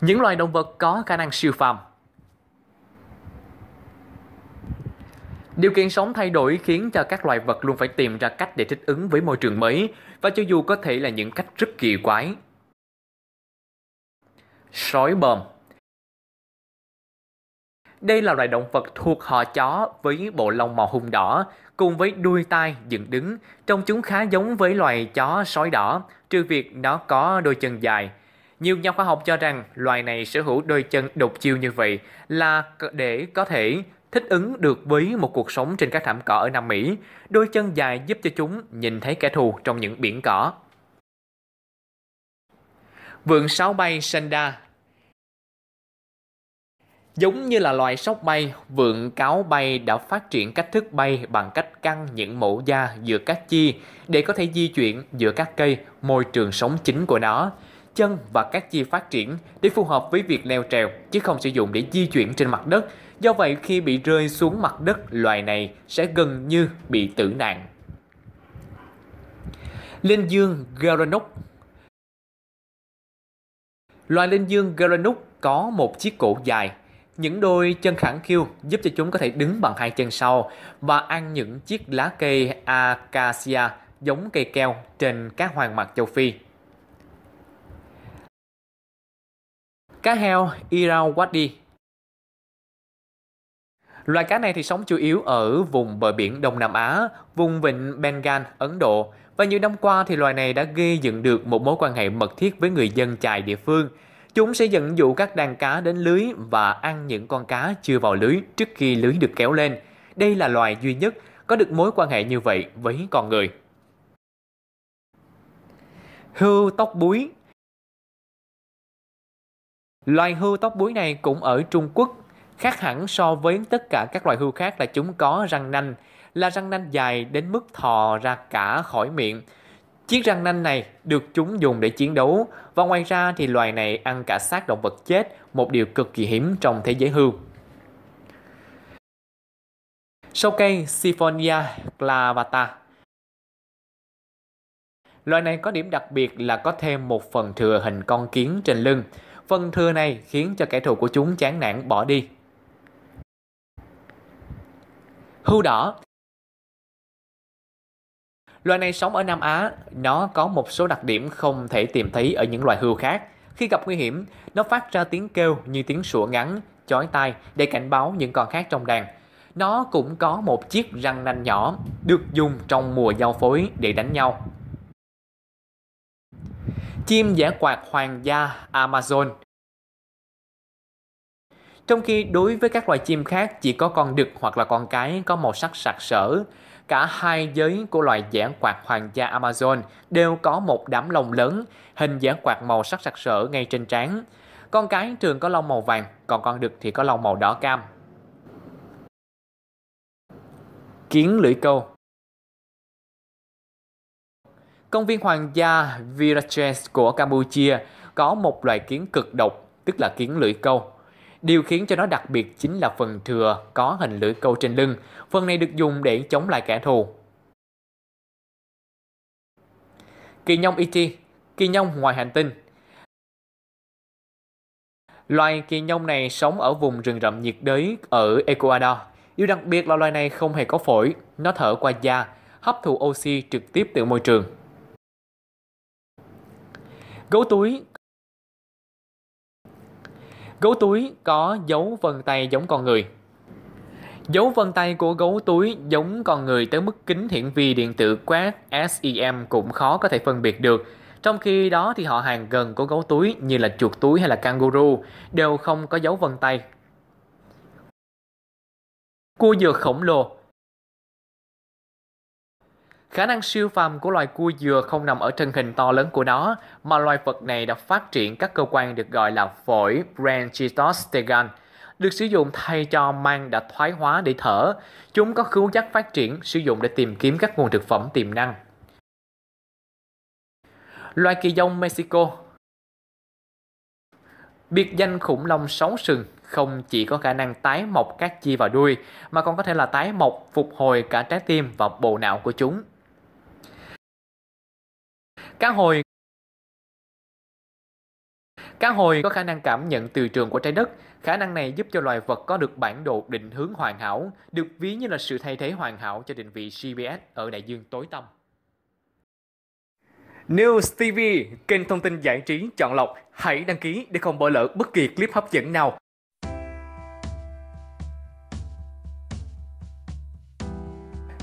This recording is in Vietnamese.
Những loài động vật có khả năng siêu phàm Điều kiện sống thay đổi khiến cho các loài vật luôn phải tìm ra cách để thích ứng với môi trường mới và cho dù có thể là những cách rất kỳ quái. Sói bờm Đây là loài động vật thuộc họ chó với bộ lông màu hung đỏ cùng với đuôi tai dựng đứng. Trông chúng khá giống với loài chó sói đỏ, trừ việc nó có đôi chân dài – nhiều nhà khoa học cho rằng loài này sở hữu đôi chân độc chiêu như vậy là để có thể thích ứng được với một cuộc sống trên các thảm cỏ ở Nam Mỹ. Đôi chân dài giúp cho chúng nhìn thấy kẻ thù trong những biển cỏ. Vượn sáo bay sanda Giống như là loài sóc bay, vượn cáo bay đã phát triển cách thức bay bằng cách căng những mẫu da giữa các chi để có thể di chuyển giữa các cây, môi trường sống chính của nó chân và các chi phát triển để phù hợp với việc leo trèo chứ không sử dụng để di chuyển trên mặt đất. Do vậy khi bị rơi xuống mặt đất, loài này sẽ gần như bị tử nạn. Linh dương Garanuk Loài linh dương Garanuk có một chiếc cổ dài. Những đôi chân khẳng khiu giúp cho chúng có thể đứng bằng hai chân sau và ăn những chiếc lá cây acacia giống cây keo trên các hoàng mạc châu Phi Cá heo Irrawaddy Loài cá này thì sống chủ yếu ở vùng bờ biển Đông Nam Á, vùng vịnh Bengal, Ấn Độ. Và nhiều năm qua thì loài này đã gây dựng được một mối quan hệ mật thiết với người dân chài địa phương. Chúng sẽ dẫn dụ các đàn cá đến lưới và ăn những con cá chưa vào lưới trước khi lưới được kéo lên. Đây là loài duy nhất có được mối quan hệ như vậy với con người. Hươu tóc búi Loài hươu tóc búi này cũng ở Trung Quốc, khác hẳn so với tất cả các loài hươu khác là chúng có răng nanh, là răng nanh dài đến mức thò ra cả khỏi miệng. Chiếc răng nanh này được chúng dùng để chiến đấu và ngoài ra thì loài này ăn cả xác động vật chết, một điều cực kỳ hiếm trong thế giới hươu. Sâu cây Siphonia clavata Loài này có điểm đặc biệt là có thêm một phần thừa hình con kiến trên lưng. Vân thừa này khiến cho kẻ thù của chúng chán nản bỏ đi. Hưu đỏ Loài này sống ở Nam Á, nó có một số đặc điểm không thể tìm thấy ở những loài hưu khác. Khi gặp nguy hiểm, nó phát ra tiếng kêu như tiếng sủa ngắn, chói tai để cảnh báo những con khác trong đàn. Nó cũng có một chiếc răng nanh nhỏ được dùng trong mùa giao phối để đánh nhau chim giảng quạt hoàng gia Amazon. Trong khi đối với các loài chim khác chỉ có con đực hoặc là con cái có màu sắc sặc sỡ, cả hai giới của loài giảng quạt hoàng gia Amazon đều có một đám lông lớn, hình giảng quạt màu sắc sặc sỡ ngay trên trán. Con cái thường có lông màu vàng, còn con đực thì có lông màu đỏ cam. Kiến lưỡi câu Công viên Hoàng gia Viraches của Campuchia có một loài kiến cực độc, tức là kiến lưỡi câu. Điều khiến cho nó đặc biệt chính là phần thừa có hình lưỡi câu trên lưng. Phần này được dùng để chống lại kẻ thù. Kỳ nhông Iti, kỳ nhông ngoài hành tinh. Loài kỳ nhông này sống ở vùng rừng rậm nhiệt đới ở Ecuador. Điều đặc biệt là loài này không hề có phổi, nó thở qua da, hấp thụ oxy trực tiếp từ môi trường. Gấu túi Gấu túi có dấu vân tay giống con người. Dấu vân tay của gấu túi giống con người tới mức kính hiển vi điện tử quét SEM cũng khó có thể phân biệt được. Trong khi đó thì họ hàng gần của gấu túi như là chuột túi hay là kangaroo đều không có dấu vân tay. Cua dừa khổng lồ Khả năng siêu phàm của loài cua dừa không nằm ở thân hình to lớn của nó, mà loài vật này đã phát triển các cơ quan được gọi là phổi branchitostegan, được sử dụng thay cho mang đã thoái hóa để thở. Chúng có khứu giác phát triển sử dụng để tìm kiếm các nguồn thực phẩm tiềm năng. Loài kỳ dông Mexico Biệt danh khủng long sáu sừng không chỉ có khả năng tái mọc các chi và đuôi mà còn có thể là tái mọc phục hồi cả trái tim và bộ não của chúng. Cá hồi Cá hồi có khả năng cảm nhận từ trường của trái đất. Khả năng này giúp cho loài vật có được bản đồ định hướng hoàn hảo, được ví như là sự thay thế hoàn hảo cho định vị GPS ở đại dương tối tăm. News TV, kênh thông tin giải trí chọn lọc. Hãy đăng ký để không bỏ lỡ bất kỳ clip hấp dẫn nào.